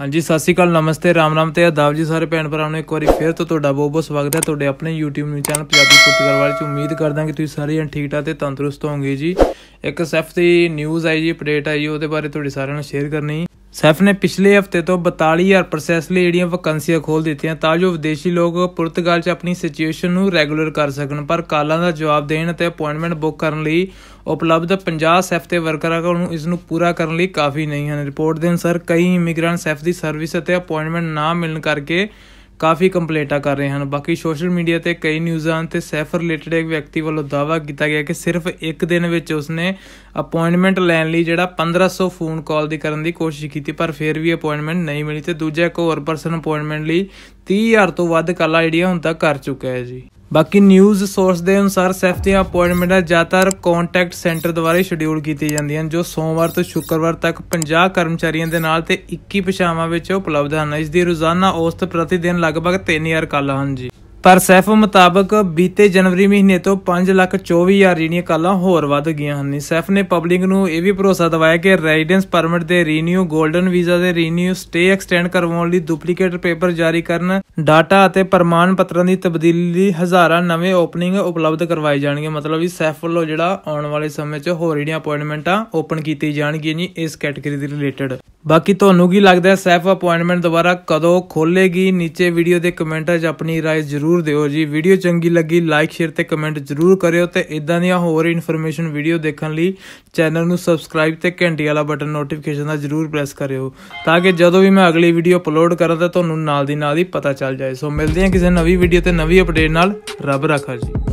ਹਾਂਜੀ ਸਤਿ ਸ਼੍ਰੀ ਅਕਾਲ ਨਮਸਤੇ ਰਾਮ ਰਾਮ ਤੇ ਆਦਾਬ ਜੀ ਸਾਰੇ ਭੈਣ ਭਰਾਵਾਂ ਨੂੰ ਇੱਕ ਵਾਰੀ ਫੇਰ ਤੋਂ ਤੁਹਾਡਾ ਬਹੁਤ ਬਹੁਤ ਸਵਾਗਤ ਹੈ ਤੁਹਾਡੇ ਆਪਣੇ YouTube news channel Punjabi football ਵਾਲੇ ਚ ਉਮੀਦ ਕਰਦਾ ਕਿ ਤੁਸੀਂ ਸਾਰੇ ਜਣ ਠੀਕ ਠਾਕ ਤੇ ਤੰਦਰੁਸਤ ਹੋਵੋਗੇ ਜੀ ਇੱਕ ਸੈਫ ਦੀ ਨਿਊਜ਼ ਆਈ ਜੀ ਅਪਡੇਟ ਆਈ ਉਹਦੇ ਬਾਰੇ ਤੁਹਾਡੇ ਸਾਰਿਆਂ ਨਾਲ ਸ਼ੇਅਰ ਕਰਨੀ ਸੈਫ ਨੇ ਪਿਛਲੇ ਹਫਤੇ ਤੋਂ 42000 ਪ੍ਰੋਸੈਸ ਲਈ ਜਿਹੜੀਆਂ ਵੈਕੈਂਸੀਆਂ ਖੋਲ ਦਿੱਤੀਆਂ ਤਾਂ ਜੋ ਵਿਦੇਸ਼ੀ ਲੋਕ ਪੁਰਤਗਾਲ 'ਚ ਆਪਣੀ ਸਿਚੁਏਸ਼ਨ ਨੂੰ ਰੈਗੂਲਰ ਕਰ ਸਕਣ ਪਰ ਕਾਲਾਂ ਦਾ ਜਵਾਬ ਦੇਣ ਅਤੇ ਅਪਾਇੰਟਮੈਂਟ ਬੁੱਕ ਕਰਨ ਲਈ ਉਪਲਬਧ 50 ਸੈਫ ਤੇ ਵਰਕਰਾਂ ਕੋਲ ਇਸ ਨੂੰ ਪੂਰਾ ਕਰਨ ਲਈ ਕਾਫੀ ਨਹੀਂ ਹਨ ਰਿਪੋਰਟ ਦੇ ਅਨਸਰ ਕਈ ਇਮੀਗ੍ਰੈਂਟ ਸੈਫ ਦੀ ਸਰਵਿਸ ਅਤੇ ਅਪਾਇੰਟਮੈਂਟ ਨਾ ਮਿਲਣ ਕਰਕੇ ਕਾਫੀ ਕੰਪਲੇਂਟਾਂ ਕਰ ਰਹੇ ਹਨ ਬਾਕੀ ਸੋਸ਼ਲ ਮੀਡੀਆ ਤੇ ਕਈ ਨਿਊਜ਼ਾਂ ਤੇ ਸੈਫ ਰਿਲੇਟਡ ਇੱਕ ਵਿਅਕਤੀ ਵੱਲੋਂ ਦਾਵਾ ਕੀਤਾ ਗਿਆ ਕਿ ਸਿਰਫ ਇੱਕ ਦਿਨ ਵਿੱਚ ਉਸਨੇ ਅਪਾਇੰਟਮੈਂਟ ਲੈਣ ਲਈ ਜਿਹੜਾ 1500 ਫੋਨ ਕਾਲ ਦੀ ਕਰਨ ਦੀ ਕੋਸ਼ਿਸ਼ ਕੀਤੀ ਪਰ ਫਿਰ ਵੀ ਅਪਾਇੰਟਮੈਂਟ ਨਹੀਂ ਮਿਲੀ ਤੇ ਦੂਜਾ ਇੱਕ ਹੋਰ ਪਰਸਨ ਅਪਾਇੰਟਮੈਂਟ ਲਈ 30000 ਤੋਂ ਵੱਧ ਕਾਲਾਂ ਜਿਹੜੀਆਂ ਹੁਣ ਤੱਕ ਕਰ ਚੁੱਕਾ ਹੈ ਜੀ ਬਾਕੀ ਨਿਊਜ਼ ਸੋਰਸ ਦੇ ਅਨੁਸਾਰ ਸੈਫ ਦੀਆਂ ਅਪਾਇੰਟਮੈਂਟਾਂ ਜ਼ਿਆਦਾਤਰ ਕੰਟੈਕਟ ਸੈਂਟਰ ਦੁਆਰਾ ਸ਼ਡਿਊਲ ਕੀਤੀ ਜਾਂਦੀਆਂ ਜੋ ਸੋਮਵਾਰ ਤੋਂ ਸ਼ੁੱਕਰਵਾਰ ਤੱਕ 50 ਕਰਮਚਾਰੀਆਂ ਦੇ ਨਾਲ ਤੇ 21 ਪਛਾਵਾਂ ਵਿੱਚ ਉਪਲਬਧ ਹਨ ਇਸ ਦੀ ਰੋਜ਼ਾਨਾ ਔਸਤ ਪ੍ਰਤੀ ਦਿਨ ਲਗਭਗ 3000 ਕਾਲਾਂ ਹਨ ਜੀ ਪਰ ਸੈਫ ਮੁਤਾਬਕ ਬੀਤੇ ਜਨਵਰੀ ਮਹੀਨੇ ਤੋਂ 5 ਲੱਖ 24000 ਜਿਹੜੀਆਂ ਕਾਲਾਂ ਹੋਰ ਵੱਧ ਗਈਆਂ ਹਨ ਸੈਫ ਨੇ ਪਬਲਿਕ ਨੂੰ ਇਹ ਵੀ ਭਰੋਸਾ ਦਿਵਾਇਆ ਕਿ ਰੈਜ਼ੀਡੈਂਸ ਪਰਮਿਟ ਦੇ ਰੀਨਿਊ 골ਡਨ ਵੀਜ਼ਾ ਦੇ ਰੀਨਿਊ ਸਟੇ ਐਕਸਟੈਂਡ ਕਰਵਾਉਣ ਲਈ ਡੁਪਲੀਕੇਟ ਪੇਪਰ ਜਾਰੀ ਕਰਨ ਡਾਟਾ ਅਤੇ ਪ੍ਰਮਾਣ ਪੱਤਰਾਂ ਦੀ ਤਬਦੀਲੀ ਲਈ ਹਜ਼ਾਰਾਂ ਨਵੇਂ ਓਪਨਿੰਗ ਉਪਲਬਧ ਕਰਵਾਏ ਜਾਣਗੇ ਮਤਲਬ ਵੀ ਸੈਫ ਵੱਲੋਂ ਜਿਹੜਾ ਆਉਣ ਵਾਲੇ ਸਮੇਂ 'ਚ ਹੋਰ ਜਿਹੜੀਆਂ ਅਪਾਇੰਟਮੈਂਟਾਂ ਓਪਨ ਕੀਤੀ ਜਾਣਗੀਆਂ ਜੀ ਇਸ ਕੈਟਾਗਰੀ ਦੇ ਰਿਲੇਟਡ ਬਾਕੀ ਤੁਹਾਨੂੰ ਕੀ ਲੱਗਦਾ ਹੈ ਸੈਫ ਅਪਾਇੰਟਮੈਂਟ ਦੁਬਾਰਾ ਕਦੋਂ ਖੋਲੇਗੀ ਨੀਚੇ ਵੀਡੀਓ ਦੇ ਕਮੈਂਟਾਂ 'ਚ ਆਪਣੀ رائے ਜ਼ਰੂਰ ਜ਼ਰੂਰ ਦਿਓ ਜੀ ਵੀਡੀਓ ਚੰਗੀ ਲੱਗੀ ਲਾਈਕ ਸ਼ੇਅਰ ਤੇ ਕਮੈਂਟ ਜ਼ਰੂਰ ਕਰਿਓ ਤੇ ਇਦਾਂ ਦੀਆਂ ਹੋਰ ਇਨਫੋਰਮੇਸ਼ਨ ਵੀਡੀਓ ਦੇਖਣ ਲਈ ਚੈਨਲ ਨੂੰ ਸਬਸਕ੍ਰਾਈਬ ਤੇ ਘੰਟੀ ਵਾਲਾ ਬਟਨ ਨੋਟੀਫਿਕੇਸ਼ਨ ਦਾ ਜ਼ਰੂਰ ਪ੍ਰੈਸ ਕਰਿਓ ਤਾਂ ਕਿ ਜਦੋਂ ਵੀ ਮੈਂ ਅਗਲੀ ਵੀਡੀਓ ਅਪਲੋਡ ਕਰਾਂ ਤਾਂ ਤੁਹਾਨੂੰ ਨਾਲ ਦੀ ਨਾਲ ਹੀ ਪਤਾ ਚੱਲ ਜਾਏ ਸੋ ਮਿਲਦੇ ਹਾਂ ਕਿਸੇ ਨਵੀਂ ਵੀਡੀਓ ਤੇ ਨਵੀਂ ਅਪਡੇਟ ਨਾਲ ਰੱਬ ਰੱਖਾ ਜੀ